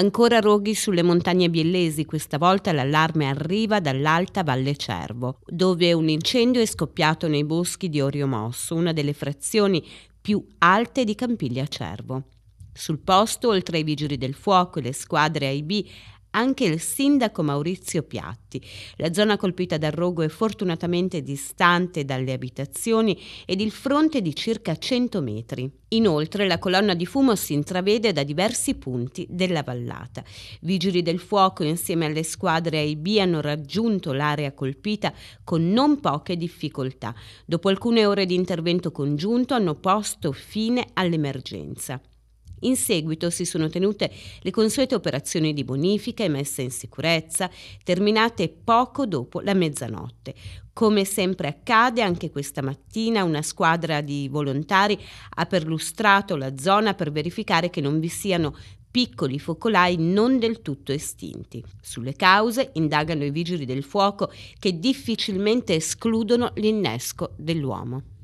Ancora roghi sulle montagne biellesi, questa volta l'allarme arriva dall'alta Valle Cervo, dove un incendio è scoppiato nei boschi di Orio Mosso, una delle frazioni più alte di Campiglia Cervo. Sul posto, oltre ai vigili del fuoco e le squadre AIB, anche il sindaco Maurizio Piatti. La zona colpita dal rogo è fortunatamente distante dalle abitazioni ed il fronte di circa 100 metri. Inoltre la colonna di fumo si intravede da diversi punti della vallata. Vigili del fuoco insieme alle squadre AIB hanno raggiunto l'area colpita con non poche difficoltà. Dopo alcune ore di intervento congiunto hanno posto fine all'emergenza. In seguito si sono tenute le consuete operazioni di bonifica e messa in sicurezza, terminate poco dopo la mezzanotte. Come sempre accade, anche questa mattina una squadra di volontari ha perlustrato la zona per verificare che non vi siano piccoli focolai non del tutto estinti. Sulle cause indagano i vigili del fuoco che difficilmente escludono l'innesco dell'uomo.